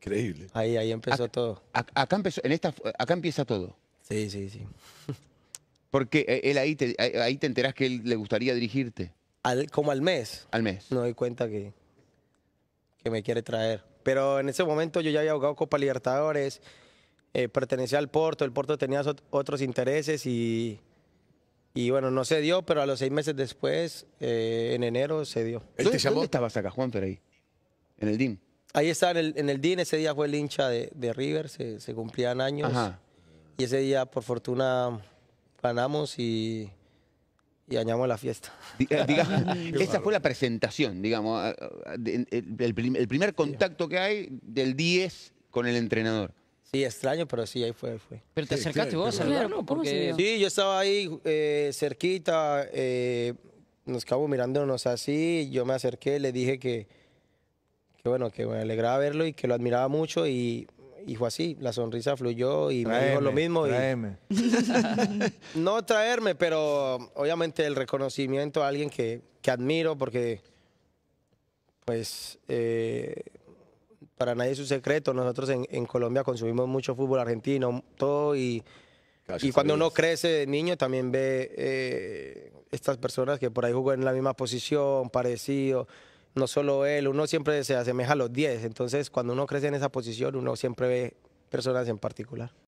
Increíble. Ahí, ahí empezó todo. Acá, en esta, acá empieza todo. Sí, sí, sí. Porque eh, él ahí te, ahí te enterás que él le gustaría dirigirte. Al, como al mes. Al mes. No doy cuenta que, que me quiere traer. Pero en ese momento yo ya había jugado Copa Libertadores, eh, pertenecía al Porto, el Porto tenía otros intereses y, y bueno, no se dio, pero a los seis meses después, eh, en enero, se dio. ¿Dónde, ¿Dónde estabas acá, Juan, por ahí? ¿En el DIM? ahí estaba en el, en DIN, ese día fue el hincha de, River, se, cumplían años. Y ese día, por fortuna, ganamos y, y añamos la fiesta. esta eh, esa fue la presentación, digamos, el, primer contacto que hay del 10 con el entrenador. Sí, extraño, pero sí, ahí fue. fue. Pero te acercaste vos a porque... Sí, yo estaba ahí eh, cerquita, eh, nos acabamos mirándonos así, yo me acerqué, le dije que que bueno, que me alegraba verlo y que lo admiraba mucho y, fue así, la sonrisa fluyó y me dijo lo mismo. Y... no traerme, pero obviamente el reconocimiento a alguien que, admiro porque pues eh, para nadie es un secreto, nosotros en, Colombia consumimos mucho fútbol argentino, todo y... cuando uno crece de niño también ve eh, estas personas que por ahí jugó en la misma posición, parecido no solo él, uno siempre se asemeja a los 10, entonces cuando uno crece en esa posición uno siempre ve personas en particular.